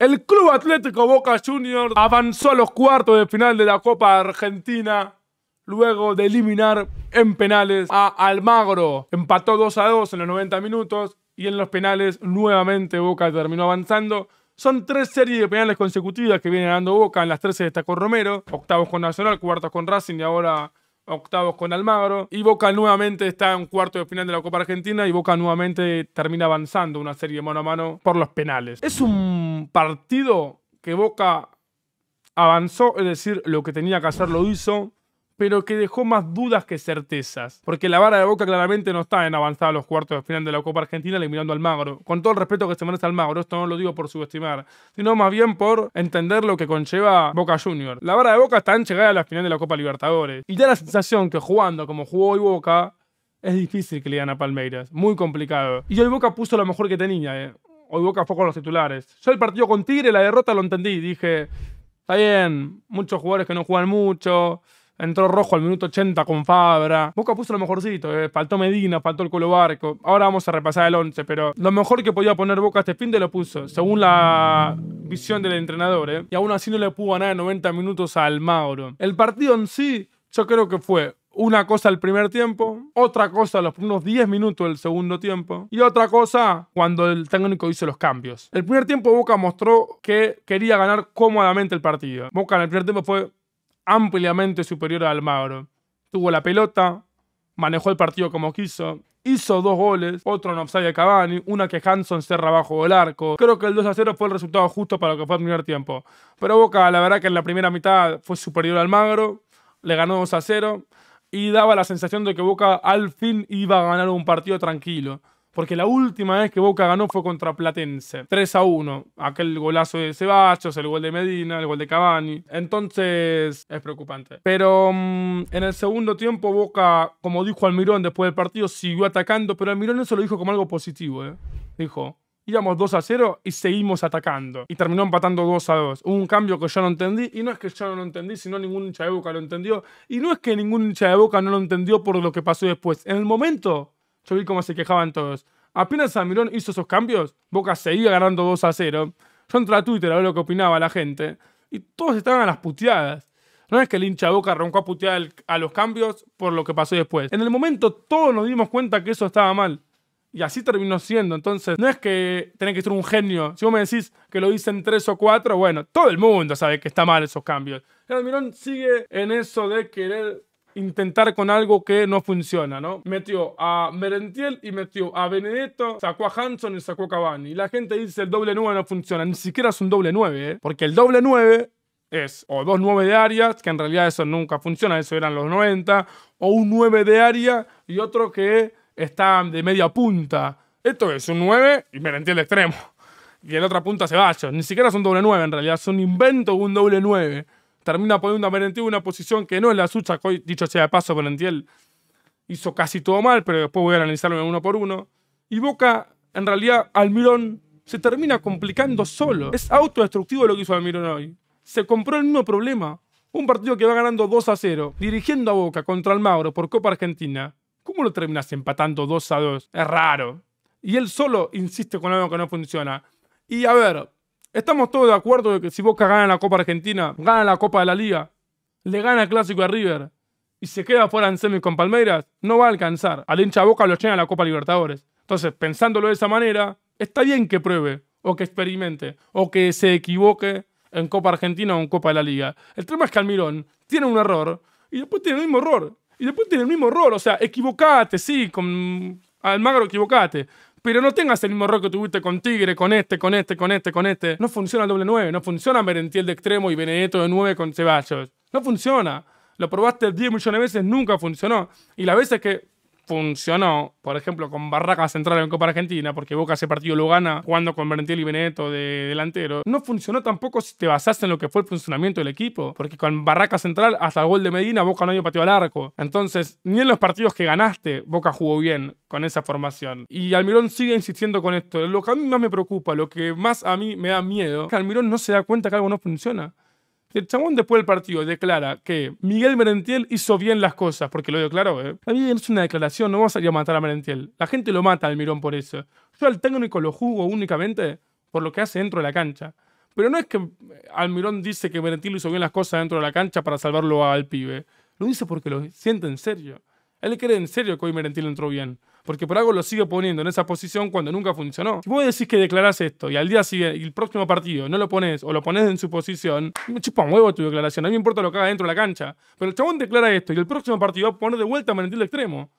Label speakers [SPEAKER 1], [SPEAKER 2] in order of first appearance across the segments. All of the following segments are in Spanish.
[SPEAKER 1] El Club Atlético Boca Juniors avanzó a los cuartos de final de la Copa Argentina luego de eliminar en penales a Almagro. Empató 2 a 2 en los 90 minutos y en los penales nuevamente Boca terminó avanzando. Son tres series de penales consecutivas que viene dando Boca. En las 13 destacó Romero, octavos con Nacional, cuartos con Racing y ahora octavos con Almagro. Y Boca nuevamente está en cuarto de final de la Copa Argentina y Boca nuevamente termina avanzando una serie mano a mano por los penales. Es un partido que Boca avanzó, es decir, lo que tenía que hacer lo hizo pero que dejó más dudas que certezas. Porque la vara de Boca claramente no está en avanzar a los cuartos de final de la Copa Argentina eliminando al Magro. Con todo el respeto que se merece al Magro, esto no lo digo por subestimar, sino más bien por entender lo que conlleva Boca Junior. La vara de Boca está en llegar a la final de la Copa Libertadores. Y da la sensación que jugando como jugó hoy Boca, es difícil que le gane a Palmeiras. Muy complicado. Y hoy Boca puso lo mejor que tenía, eh. Hoy Boca fue con los titulares. Yo el partido con Tigre, la derrota lo entendí. Dije, está bien, muchos jugadores que no juegan mucho. Entró Rojo al minuto 80 con Fabra. Boca puso lo mejorcito. Eh. Faltó Medina, faltó el culo Barco. Ahora vamos a repasar el 11, pero lo mejor que podía poner Boca este fin de lo puso, según la visión del entrenador. Eh. Y aún así no le pudo ganar 90 minutos al Mauro. El partido en sí, yo creo que fue una cosa el primer tiempo, otra cosa los primeros 10 minutos del segundo tiempo y otra cosa cuando el técnico hizo los cambios. El primer tiempo Boca mostró que quería ganar cómodamente el partido. Boca en el primer tiempo fue ampliamente superior al Almagro. Tuvo la pelota, manejó el partido como quiso, hizo dos goles, otro en offside Cavani, una que Hanson cerra bajo el arco. Creo que el 2 a 0 fue el resultado justo para lo que fue el primer tiempo. Pero Boca, la verdad que en la primera mitad fue superior al Magro, le ganó 2 a 0 y daba la sensación de que Boca al fin iba a ganar un partido tranquilo porque la última vez que Boca ganó fue contra Platense, 3 a 1. Aquel golazo de Ceballos, el gol de Medina, el gol de Cavani. Entonces es preocupante. Pero mm, en el segundo tiempo Boca, como dijo Almirón después del partido, siguió atacando, pero Almirón eso lo dijo como algo positivo, ¿eh? Dijo, íbamos 2 a 0 y seguimos atacando. Y terminó empatando 2 a 2. Hubo un cambio que yo no entendí, y no es que yo no lo entendí, sino ningún hincha de boca lo entendió. Y no es que ningún hincha de boca no lo entendió por lo que pasó después. En el momento, yo vi cómo se quejaban todos. Apenas Almirón hizo esos cambios, Boca seguía ganando 2 a 0. Yo entré a Twitter a ver lo que opinaba la gente y todos estaban a las puteadas. No es que el hincha Boca roncó a putear a los cambios por lo que pasó después. En el momento todos nos dimos cuenta que eso estaba mal. Y así terminó siendo. Entonces, no es que tenés que ser un genio. Si vos me decís que lo dicen tres o cuatro, bueno, todo el mundo sabe que está mal esos cambios. El sigue en eso de querer intentar con algo que no funciona, ¿no? Metió a Merentiel y metió a Benedetto, sacó a Hanson y sacó a Cavani. Y la gente dice el doble 9 no funciona, ni siquiera es un doble 9, ¿eh? Porque el doble 9 es o dos 9 de área, que en realidad eso nunca funciona, eso eran los 90, o un 9 de área y otro que está de media punta. Esto es un 9 y Merentiel extremo. Y en otra punta se Ceballos. Ni siquiera es un doble 9 en realidad, es un invento un doble 9 termina poniendo a Merentiel en una posición que no es la suya. Hoy, dicho sea de paso, Valentiel hizo casi todo mal, pero después voy a analizarlo uno por uno. Y Boca, en realidad, Almirón se termina complicando solo. Es autodestructivo lo que hizo Almirón hoy. Se compró el mismo problema. Un partido que va ganando 2 a 0, dirigiendo a Boca contra Almagro por Copa Argentina. ¿Cómo lo terminas empatando 2 a 2? Es raro. Y él solo insiste con algo que no funciona. Y a ver, Estamos todos de acuerdo de que si Boca gana la Copa Argentina, gana la Copa de la Liga, le gana el Clásico a River y se queda fuera en semis con Palmeiras, no va a alcanzar. Al hincha Boca lo llena la Copa Libertadores. Entonces, pensándolo de esa manera, está bien que pruebe, o que experimente, o que se equivoque en Copa Argentina o en Copa de la Liga. El tema es que Almirón tiene un error y después tiene el mismo error. Y después tiene el mismo error. O sea, equivocate, sí, con Almagro equivocate. Pero no tengas el mismo error que tuviste con Tigre, con este, con este, con este, con este. No funciona el doble 9, no funciona Merentiel de extremo y Benedetto de 9 con Ceballos. No funciona. Lo probaste 10 millones de veces, nunca funcionó. Y las veces que funcionó, por ejemplo, con Barraca Central en Copa Argentina, porque Boca ese partido lo gana jugando con Berentiel y de delantero, no funcionó tampoco si te basaste en lo que fue el funcionamiento del equipo, porque con Barraca Central hasta el gol de Medina, Boca no dio partido al arco. Entonces, ni en los partidos que ganaste, Boca jugó bien con esa formación. Y Almirón sigue insistiendo con esto. Lo que a mí más me preocupa, lo que más a mí me da miedo, es que Almirón no se da cuenta que algo no funciona. El chabón después del partido declara que Miguel Merentiel hizo bien las cosas, porque lo dio ¿eh? A mí es una declaración, no vamos a ir a matar a Merentiel. La gente lo mata a Almirón por eso. Yo al técnico lo juzgo únicamente por lo que hace dentro de la cancha. Pero no es que eh, Almirón dice que Merentiel hizo bien las cosas dentro de la cancha para salvarlo al pibe. Lo dice porque lo siente en serio. Él cree en serio que hoy Merentiel entró bien porque por algo lo sigue poniendo en esa posición cuando nunca funcionó. Si vos decís que declarás esto y al día siguiente, el próximo partido, no lo pones o lo pones en su posición, me chupa un huevo tu declaración, a mí me importa lo que haga dentro de la cancha. Pero el chabón declara esto y el próximo partido va a poner de vuelta a Valentín extremo.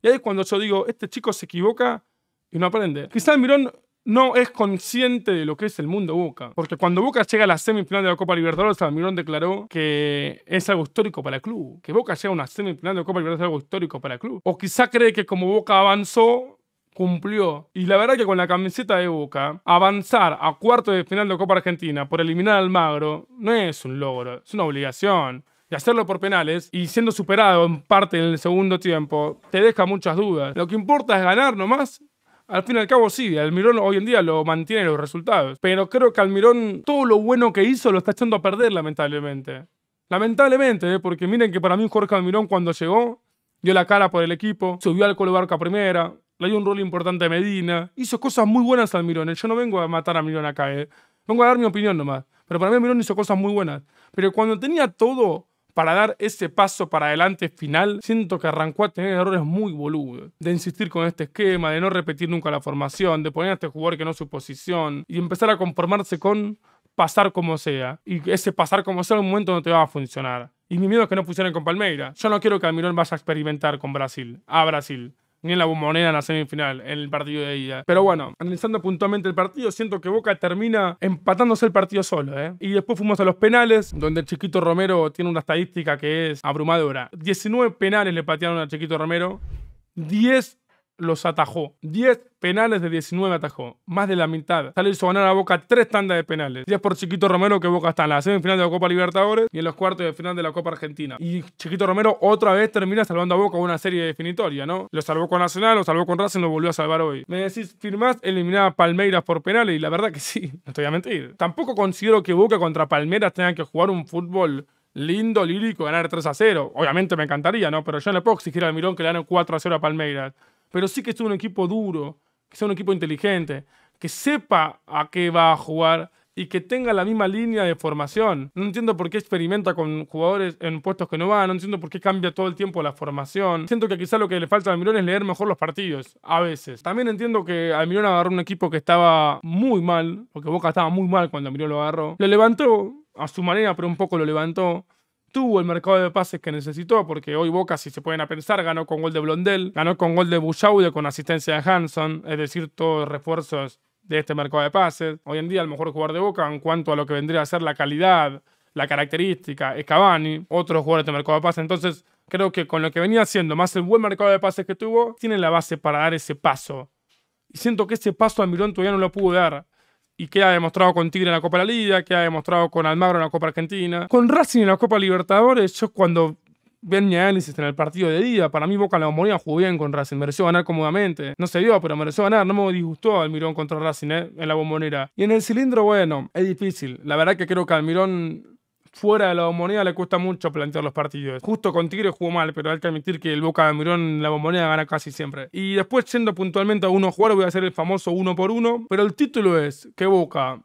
[SPEAKER 1] Y ahí es cuando yo digo, este chico se equivoca y no aprende. Quizás Mirón no es consciente de lo que es el mundo Boca. Porque cuando Boca llega a la semifinal de la Copa Libertadores, Almirón declaró que es algo histórico para el club. Que Boca llega a una semifinal de la Copa Libertadores es algo histórico para el club. O quizá cree que como Boca avanzó, cumplió. Y la verdad que con la camiseta de Boca, avanzar a cuarto de final de Copa Argentina por eliminar al Magro no es un logro, es una obligación. Y hacerlo por penales y siendo superado en parte en el segundo tiempo, te deja muchas dudas. Lo que importa es ganar nomás al fin y al cabo, sí, Almirón hoy en día lo mantiene los resultados. Pero creo que Almirón todo lo bueno que hizo lo está echando a perder, lamentablemente. Lamentablemente, ¿eh? porque miren que para mí Jorge Almirón cuando llegó, dio la cara por el equipo, subió al Colo Barca primera, le dio un rol importante a Medina, hizo cosas muy buenas al Almirón. ¿eh? Yo no vengo a matar a Almirón acá, ¿eh? vengo a dar mi opinión nomás. Pero para mí Almirón hizo cosas muy buenas. Pero cuando tenía todo para dar ese paso para adelante final, siento que arrancó a tener errores muy boludos. De insistir con este esquema, de no repetir nunca la formación, de poner a este jugador que no su posición y empezar a conformarse con pasar como sea. Y ese pasar como sea en un momento no te va a funcionar. Y mi miedo es que no funcione con Palmeira. Yo no quiero que Almirón vaya a experimentar con Brasil, a Brasil ni en la bombonera en la semifinal, en el partido de ida. Pero bueno, analizando puntualmente el partido, siento que Boca termina empatándose el partido solo, ¿eh? Y después fuimos a los penales, donde el Chiquito Romero tiene una estadística que es abrumadora. 19 penales le patearon al Chiquito Romero, 10 los atajó. 10 penales de 19 atajó, más de la mitad. Sale su ganar a Boca tres tandas de penales. 10 por Chiquito Romero, que Boca está en la semifinal de la Copa Libertadores y en los cuartos de final de la Copa Argentina. Y Chiquito Romero otra vez termina salvando a Boca una serie definitoria, ¿no? Lo salvó con Nacional, lo salvó con Racing, lo volvió a salvar hoy. Me decís, ¿firmás eliminar a Palmeiras por penales? Y la verdad que sí, no te voy a mentir. Tampoco considero que Boca contra Palmeiras tenga que jugar un fútbol lindo, lírico, ganar 3 a 0. Obviamente me encantaría, ¿no? Pero yo no le puedo exigir al Mirón que le ganen 4 a 0 a Palmeiras pero sí que es un equipo duro, que sea un equipo inteligente, que sepa a qué va a jugar y que tenga la misma línea de formación. No entiendo por qué experimenta con jugadores en puestos que no van, no entiendo por qué cambia todo el tiempo la formación. Siento que quizá lo que le falta a Almirón es leer mejor los partidos, a veces. También entiendo que Almirón agarró un equipo que estaba muy mal, porque Boca estaba muy mal cuando Almirón lo agarró. Lo levantó a su manera, pero un poco lo levantó tuvo el mercado de pases que necesitó, porque hoy Boca, si se pueden pensar ganó con gol de Blondel, ganó con gol de Bullaude con asistencia de Hanson, es decir, todos refuerzos de este mercado de pases. Hoy en día el mejor jugador de Boca en cuanto a lo que vendría a ser la calidad, la característica, es Cavani, otro jugador de este mercado de pases. Entonces, creo que con lo que venía haciendo, más el buen mercado de pases que tuvo, tiene la base para dar ese paso. Y siento que ese paso Milón todavía no lo pudo dar y que ha demostrado con Tigre en la Copa de la Liga, que ha demostrado con Almagro en la Copa Argentina, con Racing en la Copa Libertadores, yo cuando ven mi análisis en el partido de día, para mí Boca la bombonera jugó bien con Racing, mereció ganar cómodamente, no se dio, pero mereció ganar, no me disgustó Almirón contra Racing eh, en la bombonera. Y en el cilindro, bueno, es difícil, la verdad que creo que Almirón fuera de la bombonera le cuesta mucho plantear los partidos. Justo con Tigre jugó mal, pero hay que admitir que el Boca de Mirón la bombonera gana casi siempre. Y después, yendo puntualmente a uno jugar, voy a hacer el famoso uno por uno, pero el título es que Boca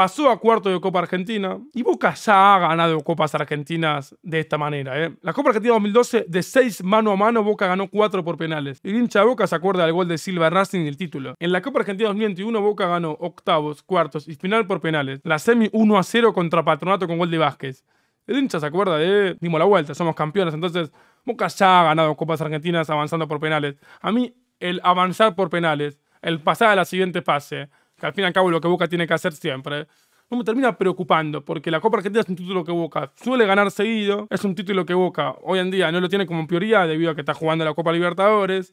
[SPEAKER 1] pasó a cuarto de Copa Argentina y Boca ya ha ganado Copas Argentinas de esta manera. ¿eh? La Copa Argentina 2012, de 6 mano a mano, Boca ganó 4 por penales. Y hincha Boca se acuerda del gol de Silva Racing y el título. En la Copa Argentina 2021, Boca ganó octavos, cuartos y final por penales. La semi 1 a 0 contra Patronato con gol de Vázquez. El hincha se acuerda de, dimos la vuelta, somos campeones, entonces Boca ya ha ganado Copas Argentinas avanzando por penales. A mí, el avanzar por penales, el pasar a la siguiente fase, que al fin y al cabo es lo que Boca tiene que hacer siempre, no me termina preocupando, porque la Copa Argentina es un título que Boca suele ganar seguido, es un título que Boca hoy en día no lo tiene como prioridad debido a que está jugando la Copa Libertadores.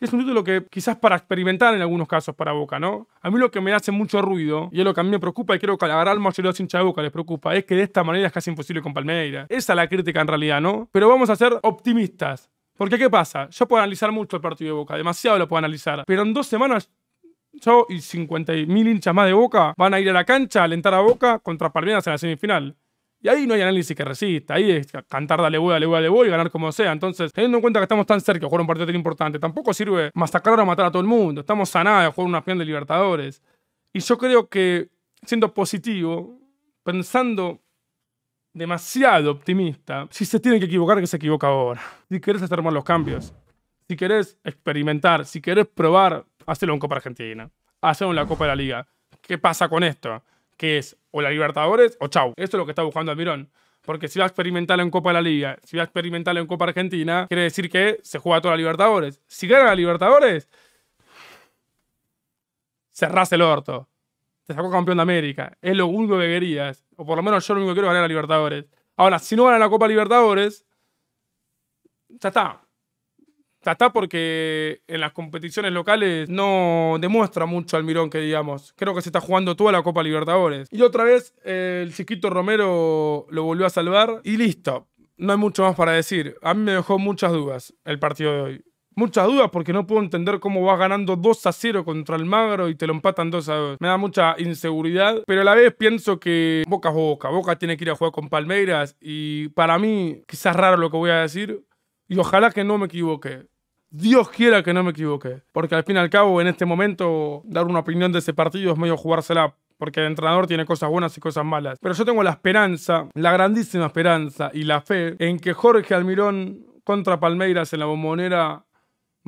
[SPEAKER 1] Es un título que quizás para experimentar en algunos casos para Boca, ¿no? A mí lo que me hace mucho ruido, y es lo que a mí me preocupa, y creo que a la gran mayoría de los hinchas de Boca les preocupa, es que de esta manera es casi imposible con Palmeiras. Esa es la crítica en realidad, ¿no? Pero vamos a ser optimistas. Porque ¿qué pasa? Yo puedo analizar mucho el partido de Boca, demasiado lo puedo analizar, pero en dos semanas yo y 50.000 hinchas más de Boca van a ir a la cancha a alentar a Boca contra Palmeiras en la semifinal. Y ahí no hay análisis que resista. Ahí es cantar dale voy, dale voy, dale voy y ganar como sea. Entonces, teniendo en cuenta que estamos tan cerca de jugar un partido tan importante, tampoco sirve masacrar o matar a todo el mundo. Estamos sanados de jugar una final de Libertadores. Y yo creo que, siendo positivo, pensando demasiado optimista, si se tiene que equivocar, que se equivoca ahora. Si querés hacer más los cambios, si querés experimentar, si querés probar, hacerlo en Copa Argentina, hace en la Copa de la Liga. ¿Qué pasa con esto? Que es o la Libertadores o chau. Esto es lo que está buscando Almirón. Porque si va a experimentar en Copa de la Liga, si va a experimentar en Copa Argentina, quiere decir que se juega toda la Libertadores. Si gana la Libertadores, cerrás el orto. Te sacó campeón de América. Es lo único que querías. O por lo menos yo lo único que quiero es ganar la Libertadores. Ahora, si no gana la Copa Libertadores, ya está está porque en las competiciones locales no demuestra mucho al mirón que digamos. Creo que se está jugando toda la Copa Libertadores. Y otra vez eh, el chiquito Romero lo volvió a salvar y listo. No hay mucho más para decir. A mí me dejó muchas dudas el partido de hoy. Muchas dudas porque no puedo entender cómo vas ganando 2 a 0 contra el Magro y te lo empatan 2 a 2. Me da mucha inseguridad, pero a la vez pienso que Boca es Boca. Boca tiene que ir a jugar con Palmeiras y para mí, quizás raro lo que voy a decir, y ojalá que no me equivoque Dios quiera que no me equivoque, porque al fin y al cabo en este momento dar una opinión de ese partido es medio jugársela porque el entrenador tiene cosas buenas y cosas malas. Pero yo tengo la esperanza, la grandísima esperanza y la fe en que Jorge Almirón contra Palmeiras en la bombonera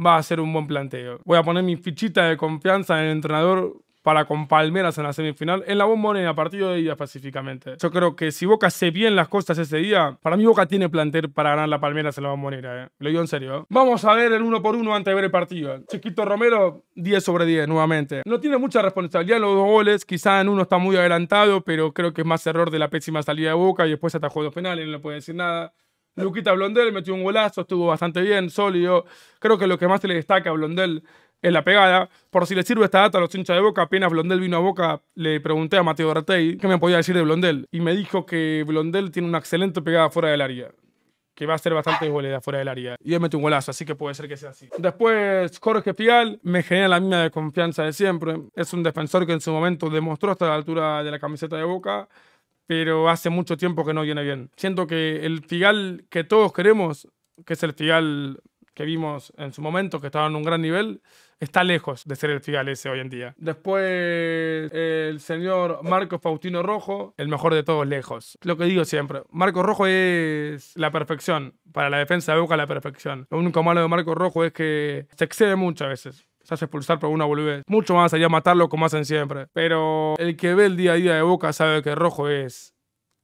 [SPEAKER 1] va a ser un buen planteo. Voy a poner mi fichita de confianza en el entrenador para con Palmeras en la semifinal, en la bombonera, partido de ida específicamente. Yo creo que si Boca hace bien las cosas ese día, para mí Boca tiene plantel para ganar la Palmeras en la bombonera, eh. Lo digo en serio. Eh. Vamos a ver el uno por uno antes de ver el partido. Chiquito Romero, 10 sobre 10 nuevamente. No tiene mucha responsabilidad en los dos goles, quizá en uno está muy adelantado, pero creo que es más error de la pésima salida de Boca y después atajó dos penales, no le puede decir nada. Luquita Blondel metió un golazo, estuvo bastante bien, sólido. Creo que lo que más se le destaca a Blondel en la pegada. Por si le sirve esta data a los hinchas de Boca, apenas Blondel vino a Boca, le pregunté a Mateo Gartey qué me podía decir de Blondel. Y me dijo que Blondel tiene una excelente pegada fuera del área. Que va a ser bastante goles de fuera del área. Y él mete un golazo, así que puede ser que sea así. Después, Jorge Figal me genera la misma desconfianza de siempre. Es un defensor que en su momento demostró hasta la altura de la camiseta de Boca pero hace mucho tiempo que no viene bien. Siento que el Figal que todos queremos, que es el Figal que vimos en su momento, que estaba en un gran nivel, está lejos de ser el ese hoy en día. Después, el señor Marco Faustino Rojo, el mejor de todos lejos. Lo que digo siempre, Marco Rojo es la perfección. Para la defensa de Boca, la perfección. Lo único malo de Marco Rojo es que se excede muchas veces se hace expulsar por una boludez. Mucho más allá matarlo como hacen siempre. Pero el que ve el día a día de Boca sabe que Rojo es,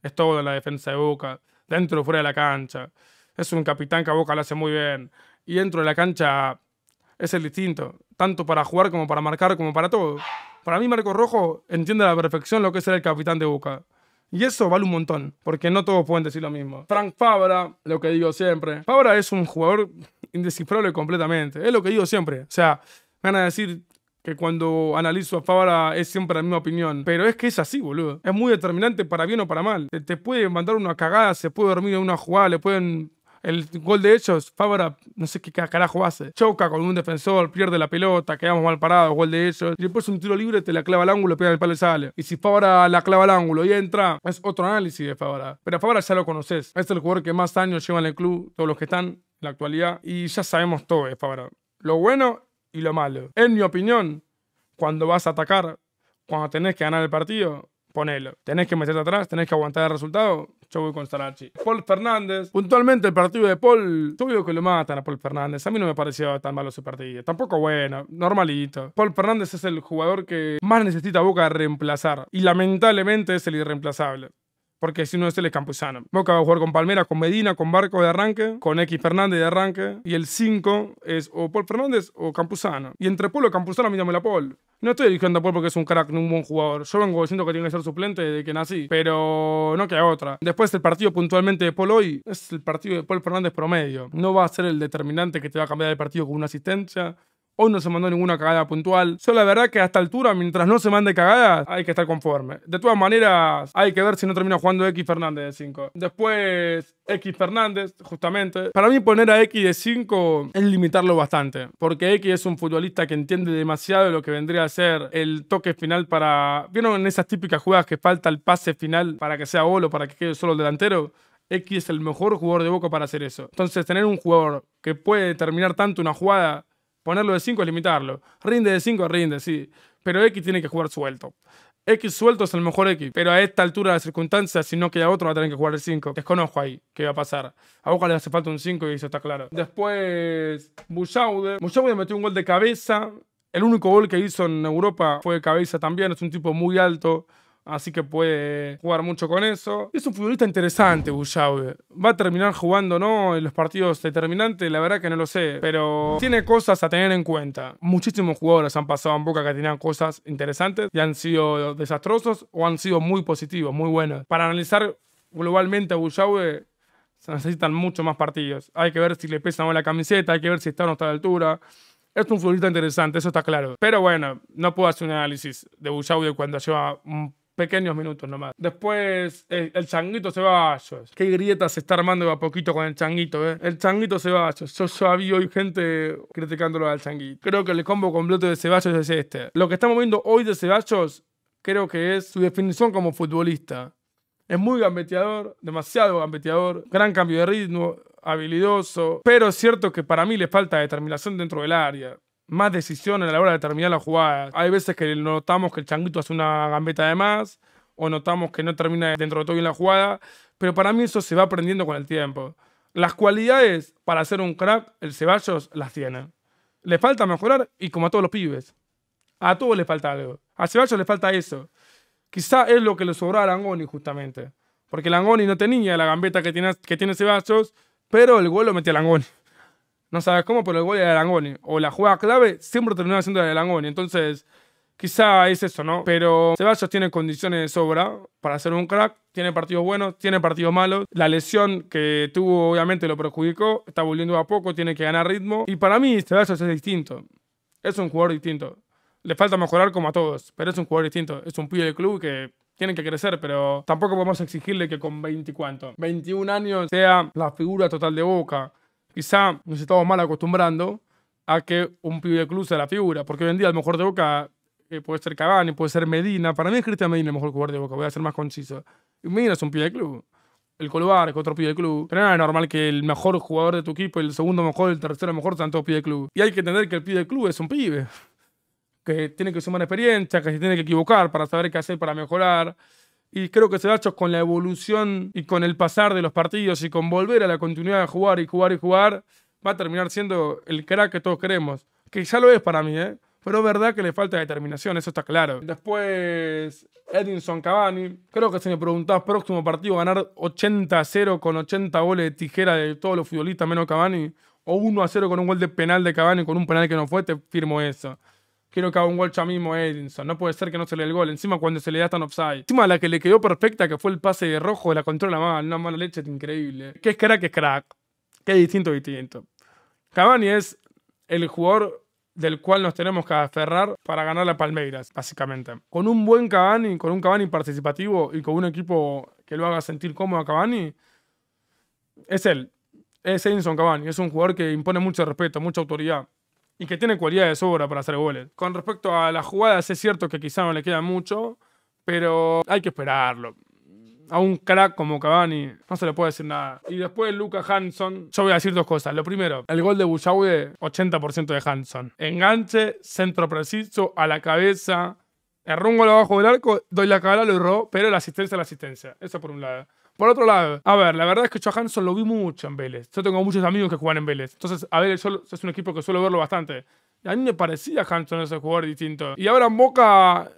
[SPEAKER 1] es todo en la defensa de Boca, dentro y fuera de la cancha. Es un capitán que a Boca lo hace muy bien. Y dentro de la cancha es el distinto tanto para jugar como para marcar, como para todo. Para mí Marco Rojo entiende a la perfección lo que es ser el capitán de Boca. Y eso vale un montón, porque no todos pueden decir lo mismo. Frank Fabra, lo que digo siempre. Fabra es un jugador indescifrable completamente. Es lo que digo siempre. O sea, me van a decir que cuando analizo a Fabra es siempre la misma opinión. Pero es que es así, boludo. Es muy determinante para bien o para mal. Te, te mandar una cagada, se puede dormir en una jugada, le pueden el gol de ellos, Favara, no sé qué carajo hace. Choca con un defensor, pierde la pelota, quedamos mal parados, gol de ellos. Y después un tiro libre, te la clava al ángulo, pega el palo y sale. Y si Favara la clava al ángulo y entra, es otro análisis de Favara. Pero a ya lo conoces. Es el jugador que más años lleva en el club, todos los que están en la actualidad. Y ya sabemos todo de Favara. Lo bueno y lo malo. En mi opinión, cuando vas a atacar, cuando tenés que ganar el partido, ponelo. Tenés que meterte atrás, tenés que aguantar el resultado, yo voy con Stanacci. Paul Fernández. Puntualmente el partido de Paul. Yo que lo matan a Paul Fernández. A mí no me pareció tan malo su partido. Tampoco bueno. Normalito. Paul Fernández es el jugador que más necesita Boca reemplazar. Y lamentablemente es el irreemplazable porque si no es este Campuzano. Boca va a jugar con Palmera, con Medina, con Barco de arranque, con X Fernández de arranque, y el 5 es o Paul Fernández o Campuzano. Y entre polo y Campuzano, mírame la Paul. No estoy eligiendo a Paul porque es un crack, un buen jugador. Yo vengo diciendo que tiene que ser suplente de que nací, pero no queda otra. Después el partido puntualmente de Paul hoy es el partido de Paul Fernández promedio. No va a ser el determinante que te va a cambiar el partido con una asistencia Hoy no se mandó ninguna cagada puntual. Solo la verdad que hasta esta altura, mientras no se mande cagadas, hay que estar conforme. De todas maneras, hay que ver si no termina jugando X Fernández de 5. Después, X Fernández, justamente. Para mí poner a X de 5 es limitarlo bastante. Porque X es un futbolista que entiende demasiado lo que vendría a ser el toque final para... ¿Vieron en esas típicas jugadas que falta el pase final para que sea gol o para que quede solo el delantero? X es el mejor jugador de Boca para hacer eso. Entonces, tener un jugador que puede terminar tanto una jugada Ponerlo de 5 es limitarlo. Rinde de 5, rinde, sí. Pero X tiene que jugar suelto. X suelto es el mejor X, pero a esta altura de circunstancias, si no queda otro, va a tener que jugar el 5. Desconozco ahí qué va a pasar. A Boca le hace falta un 5 y eso está claro. Después, Bouchaude. Bouchaude metió un gol de cabeza. El único gol que hizo en Europa fue de cabeza también. Es un tipo muy alto así que puede jugar mucho con eso. Es un futbolista interesante, Buyabe. ¿Va a terminar jugando no en los partidos determinantes? La verdad que no lo sé, pero tiene cosas a tener en cuenta. Muchísimos jugadores han pasado en Boca que tenían cosas interesantes y han sido desastrosos o han sido muy positivos, muy buenos. Para analizar globalmente a Buyabe se necesitan mucho más partidos. Hay que ver si le pesa o la camiseta, hay que ver si está a nuestra altura. Es un futbolista interesante, eso está claro. Pero bueno, no puedo hacer un análisis de Bullaudio cuando lleva un pequeños minutos nomás. Después eh, el, changuito se va a Qué grieta se está armando a poquito con el changuito, ¿eh? El changuito se va a Yo ya hoy gente criticándolo al changuito. Creo que el combo completo de Ceballos es este. Lo que estamos viendo hoy de Ceballos creo que es su definición como futbolista. Es muy gambeteador, demasiado gambeteador, gran cambio de ritmo, habilidoso, pero es cierto que para mí le falta determinación dentro del área más decisión a la hora de terminar la jugada. Hay veces que notamos que el changuito hace una gambeta de más o notamos que no termina dentro de todo bien la jugada, pero para mí eso se va aprendiendo con el tiempo. Las cualidades para ser un crack, el Ceballos las tiene. Le falta mejorar y como a todos los pibes. A todos les falta algo. A Ceballos le falta eso. Quizá es lo que le sobró a Langoni justamente. Porque Langoni no tenía la gambeta que tiene, que tiene Ceballos, pero el gol lo metió Langoni. No sabes cómo, pero el gol de Langoni. O la jugada clave siempre termina siendo de Langoni. Entonces, quizá es eso, ¿no? Pero Ceballos tiene condiciones de sobra para ser un crack. Tiene partidos buenos, tiene partidos malos. La lesión que tuvo obviamente lo perjudicó. Está volviendo a poco, tiene que ganar ritmo. Y para mí Ceballos es distinto. Es un jugador distinto. Le falta mejorar como a todos, pero es un jugador distinto. Es un pibe del club que tiene que crecer, pero tampoco podemos exigirle que con 20 y cuánto, 21 años sea la figura total de Boca quizá nos estamos mal acostumbrando a que un pibe de club sea la figura, porque hoy en día el mejor de Boca eh, puede ser Cavani, puede ser Medina, para mí es Cristian Medina el mejor jugador de Boca, voy a ser más conciso. Y Medina es un pibe de club, el Colubar es otro pibe de club, pero nada, es normal que el mejor jugador de tu equipo, el segundo mejor, el tercero mejor, sean todos pibe de club. Y hay que entender que el pibe de club es un pibe, que tiene que sumar experiencia, que se tiene que equivocar para saber qué hacer para mejorar y creo que hecho con la evolución y con el pasar de los partidos y con volver a la continuidad de jugar y jugar y jugar, va a terminar siendo el crack que todos queremos. Que ya lo es para mí, ¿eh? Pero es verdad que le falta determinación, eso está claro. Después, Edinson Cavani. Creo que si me preguntás, próximo partido, ganar 80 0 con 80 goles de tijera de todos los futbolistas menos Cavani, o 1 a 0 con un gol de penal de Cavani, con un penal que no fue, te firmo eso. Quiero que haga un gol ya mismo Edinson. No puede ser que no se le dé el gol. Encima cuando se le da tan offside. Encima la que le quedó perfecta, que fue el pase de rojo, la controla mal. Una mala leche increíble. ¿Qué es crack, es crack. Qué es distinto, distinto. Cavani es el jugador del cual nos tenemos que aferrar para ganar la Palmeiras, básicamente. Con un buen Cavani, con un Cavani participativo y con un equipo que lo haga sentir cómodo a Cavani, es él. Es Edinson Cavani. Es un jugador que impone mucho respeto, mucha autoridad y que tiene cualidad de sobra para hacer goles. Con respecto a la jugada es cierto que quizá no le queda mucho, pero hay que esperarlo. A un crack como Cavani no se le puede decir nada. Y después Luca Hanson, yo voy a decir dos cosas. Lo primero, el gol de Bullaude, 80% de Hanson. Enganche, centro preciso, a la cabeza. Erró un abajo del arco, doy la cara, lo erró, pero la asistencia, la asistencia. Eso por un lado. Por otro lado, a ver, la verdad es que yo a lo vi mucho en Vélez. Yo tengo muchos amigos que juegan en Vélez. Entonces, a ver, es un equipo que suelo verlo bastante. A mí me parecía Hanson ese jugador distinto. Y ahora en Boca,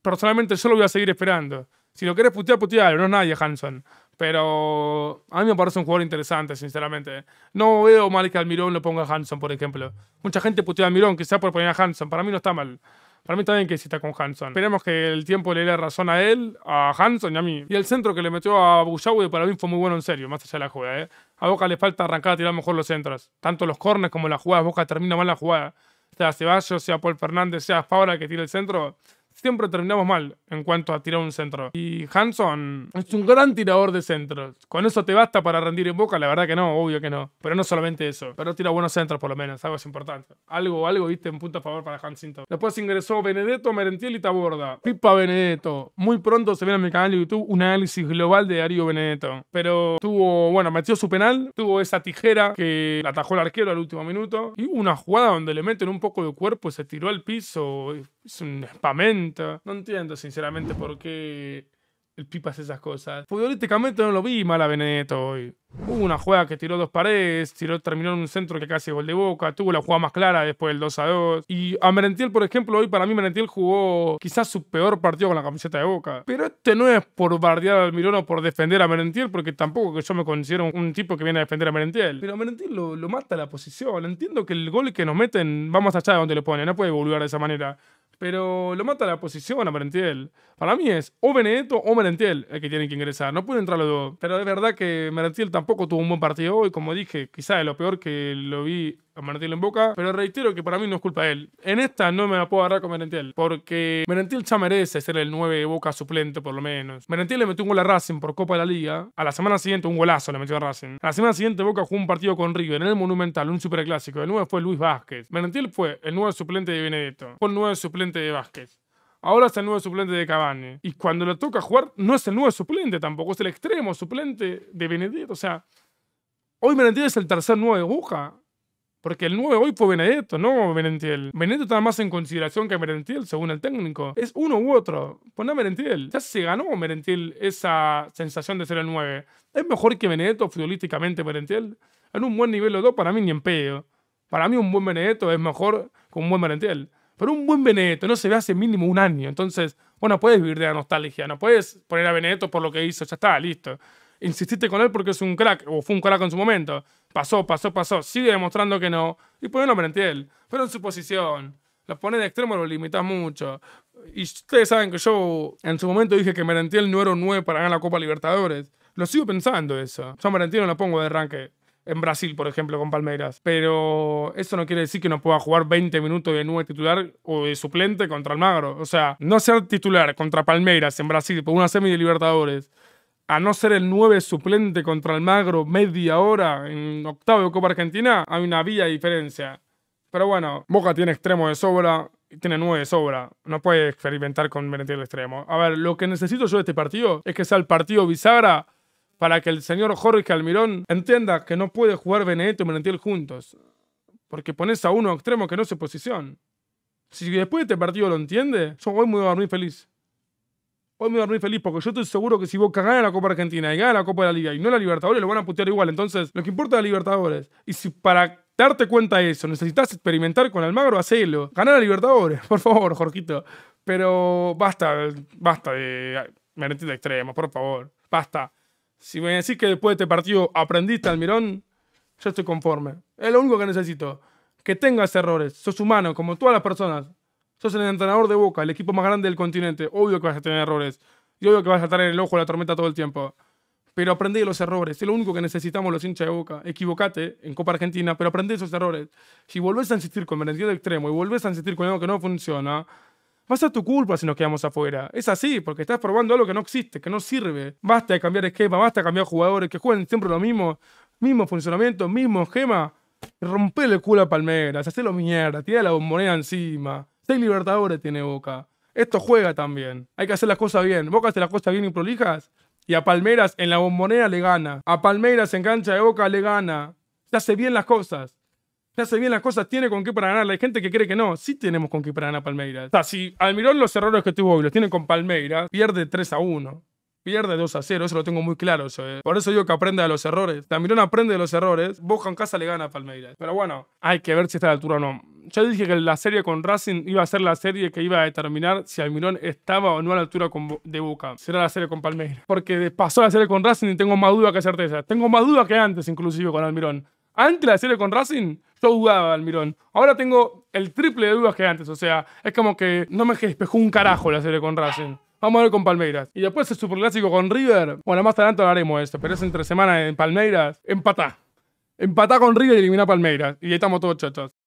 [SPEAKER 1] personalmente yo lo voy a seguir esperando. Si lo querés putear, putear, no es nadie Hanson. Pero a mí me parece un jugador interesante, sinceramente. No veo mal que Almirón lo ponga a Hanson, por ejemplo. Mucha gente putea a Mirón, sea por poner a Hanson. Para mí no está mal. Para mí está bien que hiciste con Hanson. Esperemos que el tiempo le dé razón a él, a Hanson y a mí. Y el centro que le metió a Bujawi para mí fue muy bueno en serio, más allá de la jugada. ¿eh? A Boca le falta arrancar a tirar mejor los centros. Tanto los corners como las jugadas. Boca termina mal la jugada. sea Ceballos, sea Paul Fernández, sea Fabra que tire el centro siempre terminamos mal en cuanto a tirar un centro. Y Hanson es un gran tirador de centros. ¿Con eso te basta para rendir en boca? La verdad que no, obvio que no. Pero no solamente eso. Pero tira buenos centros por lo menos, algo es importante. Algo, algo, viste, en punto a favor para Hansinton. Después ingresó Benedetto, Merentiel y Taborda. Pipa Benedetto. Muy pronto se viene en mi canal de YouTube un análisis global de Darío Benedetto. Pero tuvo, bueno, metió su penal, tuvo esa tijera que la atajó el arquero al último minuto. Y una jugada donde le meten un poco de cuerpo, y se tiró al piso. Es un espamento no entiendo, sinceramente, por qué el Pipa hace esas cosas. Futbolísticamente no lo vi mal a Benedetto hoy. Hubo una jugada que tiró dos paredes, tiró, terminó en un centro que casi gol de boca, tuvo la jugada más clara después del 2 a 2. Y a Merentiel, por ejemplo, hoy para mí Merentiel jugó quizás su peor partido con la camiseta de boca. Pero este no es por bardear al mirón por defender a Merentiel, porque tampoco que yo me considero un tipo que viene a defender a Merentiel. Pero a Merentiel lo, lo mata la posición. Entiendo que el gol que nos meten, vamos allá de donde lo ponen, no puede volver de esa manera pero lo mata la posición a Merentiel. Para mí es o Benedetto o Merentiel el que tiene que ingresar, no pueden entrar los dos. Pero es verdad que Merentiel tampoco tuvo un buen partido hoy, como dije, quizá es lo peor que lo vi a en boca, pero reitero que para mí no es culpa de él. En esta no me la puedo agarrar con Merentil, porque Merentil ya merece ser el 9 de boca suplente, por lo menos. Merentil le metió un gol a Racing por Copa de la Liga. A la semana siguiente, un golazo le metió a Racing. A la semana siguiente, Boca jugó un partido con River en el Monumental, un superclásico. El 9 fue Luis Vázquez. Merentil fue el 9 suplente de Benedetto. Fue el 9 suplente de Vázquez. Ahora es el nuevo suplente de Cavani. Y cuando le toca jugar, no es el nuevo suplente tampoco, es el extremo suplente de Benedetto. O sea, hoy Merentil es el tercer 9 de Boca. Porque el 9 hoy fue Benedetto, no Merentiel. Benedetto está más en consideración que Merentiel, según el técnico. Es uno u otro. Pon a Merentiel. Ya se ganó Merentiel esa sensación de ser el 9. Es mejor que Benedetto futbolísticamente, Merentiel. En un buen nivel los dos, para mí ni en pedo. Para mí un buen Benedetto es mejor que un buen Merentiel. Pero un buen Benedetto no se ve hace mínimo un año. Entonces, bueno, puedes vivir de la nostalgia. No puedes poner a Benedetto por lo que hizo. Ya está, listo. Insististe con él porque es un crack, o fue un crack en su momento. Pasó, pasó, pasó. Sigue demostrando que no. Y pone pues a Merentiel. Pero en su posición. Los pone de extremo, lo limita mucho. Y ustedes saben que yo en su momento dije que Merentiel no era un 9 para ganar la Copa Libertadores. Lo sigo pensando eso. Yo a Merentiel no lo pongo de arranque en Brasil, por ejemplo, con Palmeiras. Pero eso no quiere decir que no pueda jugar 20 minutos de nueve titular o de suplente contra Almagro. O sea, no ser titular contra Palmeiras en Brasil por una semi de Libertadores a no ser el 9 suplente contra Almagro media hora en octavo de Copa Argentina, hay una vía diferencia. Pero bueno, Boca tiene extremo de sobra, y tiene 9 de sobra, no puede experimentar con Merentiel el extremo. A ver, lo que necesito yo de este partido es que sea el partido bisagra para que el señor Jorge Almirón entienda que no puede jugar Benedetto y Merentiel juntos. Porque pones a uno extremo que no se posiciona. Si después de este partido lo entiende, yo muy muy voy muy feliz. Hoy me dormí feliz porque yo estoy seguro que si vos gana la Copa Argentina y gana la Copa de la Liga y no la Libertadores, lo van a putear igual. Entonces, lo que importa es la Libertadores. Y si para darte cuenta de eso necesitas experimentar con Almagro, hacelo. Ganar la Libertadores, por favor, Jorgito. Pero basta, basta de de extremo por favor. Basta. Si me decís que después de este partido aprendiste al mirón, yo estoy conforme. Es lo único que necesito. Que tengas errores. Sos humano, como todas las personas sos el entrenador de Boca, el equipo más grande del continente, obvio que vas a tener errores. Y obvio que vas a estar en el ojo de la tormenta todo el tiempo. Pero aprende de los errores. Es lo único que necesitamos los hinchas de Boca. Equivocate en Copa Argentina, pero aprende esos errores. Si volvés a insistir con Merentiel de extremo y volvés a insistir con algo que no funciona, va a ser tu culpa si nos quedamos afuera. Es así, porque estás probando algo que no existe, que no sirve. Basta de cambiar esquema, basta de cambiar jugadores que jueguen siempre lo mismo, mismo funcionamiento, mismo esquema. rompele el culo a Palmeras, lo mierda, tira la bombonera encima. Seis Libertadores tiene Boca. Esto juega también. Hay que hacer las cosas bien. Boca hace las cosas bien y prolijas. Y a Palmeras en la bombonera le gana. A Palmeras en cancha de Boca le gana. Se hace bien las cosas. Se hace bien las cosas. Tiene con qué para ganar. Hay gente que cree que no. Sí tenemos con qué para ganar Palmeiras. O sea, si Almirón los errores que tuvo y los tiene con Palmeiras, pierde 3 a 1. Pierde 2 a 0, eso lo tengo muy claro eh. Por eso digo que aprende de los errores. Almirón aprende de los errores, Boca en casa le gana a Palmeiras. Pero bueno, hay que ver si está a la altura o no. Yo dije que la serie con Racing iba a ser la serie que iba a determinar si Almirón estaba o no a la altura de Boca. Será la serie con Palmeiras. Porque pasó la serie con Racing y tengo más duda que certeza. Tengo más dudas que antes, inclusive, con Almirón. Antes la serie con Racing, yo dudaba de Almirón. Ahora tengo el triple de dudas que antes. O sea, es como que no me despejó un carajo la serie con Racing. Vamos a ver con Palmeiras. Y después el superclásico con River. Bueno, más adelante lo haremos. esto, pero es entre semana en Palmeiras. Empatá. Empatá con River y elimina Palmeiras. Y ahí estamos todos chochos.